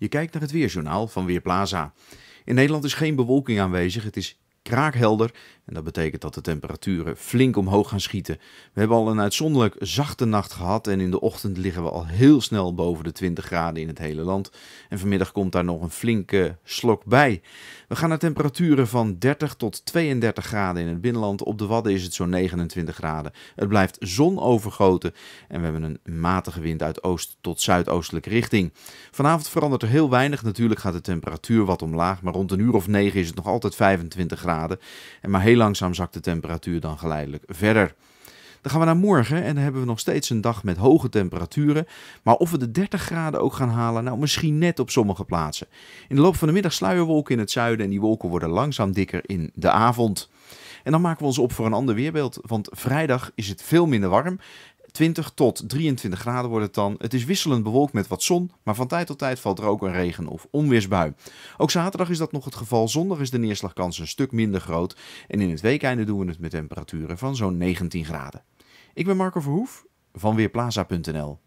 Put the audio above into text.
Je kijkt naar het weerjournaal van Weerplaza. In Nederland is geen bewolking aanwezig. Het is kraakhelder dat betekent dat de temperaturen flink omhoog gaan schieten. We hebben al een uitzonderlijk zachte nacht gehad en in de ochtend liggen we al heel snel boven de 20 graden in het hele land. En vanmiddag komt daar nog een flinke slok bij. We gaan naar temperaturen van 30 tot 32 graden in het binnenland. Op de Wadden is het zo'n 29 graden. Het blijft zonovergoten en we hebben een matige wind uit oost tot zuidoostelijke richting. Vanavond verandert er heel weinig. Natuurlijk gaat de temperatuur wat omlaag, maar rond een uur of 9 is het nog altijd 25 graden. En maar heel langzaam zakt de temperatuur dan geleidelijk verder. Dan gaan we naar morgen en dan hebben we nog steeds een dag met hoge temperaturen. Maar of we de 30 graden ook gaan halen, nou misschien net op sommige plaatsen. In de loop van de middag sluierwolken in het zuiden en die wolken worden langzaam dikker in de avond. En dan maken we ons op voor een ander weerbeeld, want vrijdag is het veel minder warm 20 tot 23 graden wordt het dan. Het is wisselend bewolkt met wat zon, maar van tijd tot tijd valt er ook een regen- of onweersbui. Ook zaterdag is dat nog het geval. Zondag is de neerslagkans een stuk minder groot. En in het weekeinde doen we het met temperaturen van zo'n 19 graden. Ik ben Marco Verhoef van Weerplaza.nl.